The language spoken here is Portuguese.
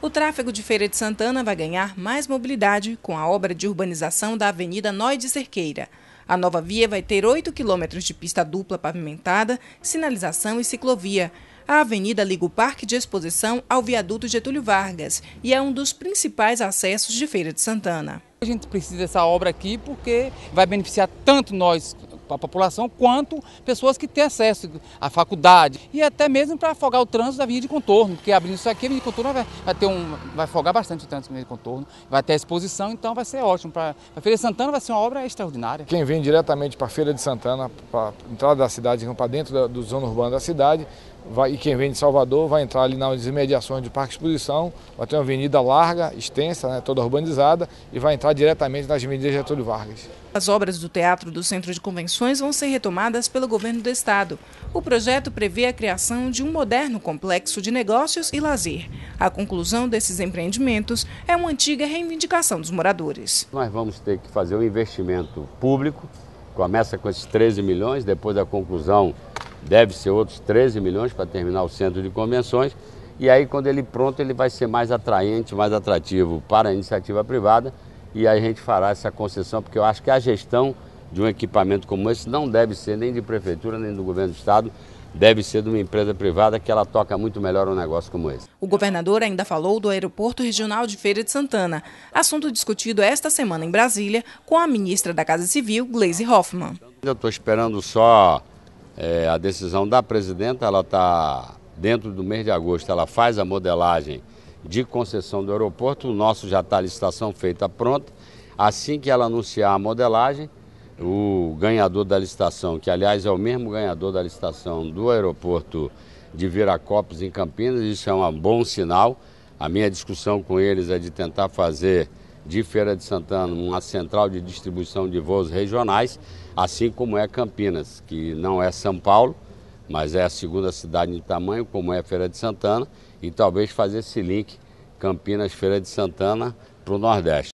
O tráfego de Feira de Santana vai ganhar mais mobilidade com a obra de urbanização da Avenida Noi de Cerqueira. A nova via vai ter 8 quilômetros de pista dupla pavimentada, sinalização e ciclovia. A avenida liga o Parque de Exposição ao Viaduto Getúlio Vargas e é um dos principais acessos de Feira de Santana. A gente precisa dessa obra aqui porque vai beneficiar tanto nós para a população, quanto pessoas que têm acesso à faculdade e até mesmo para afogar o trânsito da via de contorno, porque abrindo isso aqui, a via de contorno vai, vai, ter um, vai afogar bastante o trânsito da via de contorno, vai ter exposição, então vai ser ótimo. Para a Feira de Santana vai ser uma obra extraordinária. Quem vem diretamente para a Feira de Santana, para a entrada da cidade, para dentro da, do zona urbana da cidade, vai, e quem vem de Salvador vai entrar ali nas imediações do Parque Exposição, vai ter uma avenida larga, extensa, né, toda urbanizada, e vai entrar diretamente nas medidas de Getúlio Vargas. As obras do Teatro do Centro de Convenções vão ser retomadas pelo governo do estado. O projeto prevê a criação de um moderno complexo de negócios e lazer. A conclusão desses empreendimentos é uma antiga reivindicação dos moradores. Nós vamos ter que fazer um investimento público, começa com esses 13 milhões, depois da conclusão deve ser outros 13 milhões para terminar o centro de convenções. E aí, quando ele pronto, ele vai ser mais atraente, mais atrativo para a iniciativa privada. E aí a gente fará essa concessão, porque eu acho que a gestão de um equipamento como esse não deve ser nem de prefeitura, nem do governo do estado, deve ser de uma empresa privada que ela toca muito melhor um negócio como esse. O governador ainda falou do Aeroporto Regional de Feira de Santana, assunto discutido esta semana em Brasília com a ministra da Casa Civil, Gleisi Hoffmann. Eu estou esperando só é, a decisão da presidenta, ela está dentro do mês de agosto, ela faz a modelagem de concessão do aeroporto, o nosso já está a licitação feita pronta. Assim que ela anunciar a modelagem, o ganhador da licitação, que aliás é o mesmo ganhador da licitação do aeroporto de Viracopos em Campinas, isso é um bom sinal. A minha discussão com eles é de tentar fazer de Feira de Santana uma central de distribuição de voos regionais, assim como é Campinas, que não é São Paulo, mas é a segunda cidade em tamanho, como é Feira de Santana, e talvez fazer esse link Campinas-Feira de Santana para o Nordeste.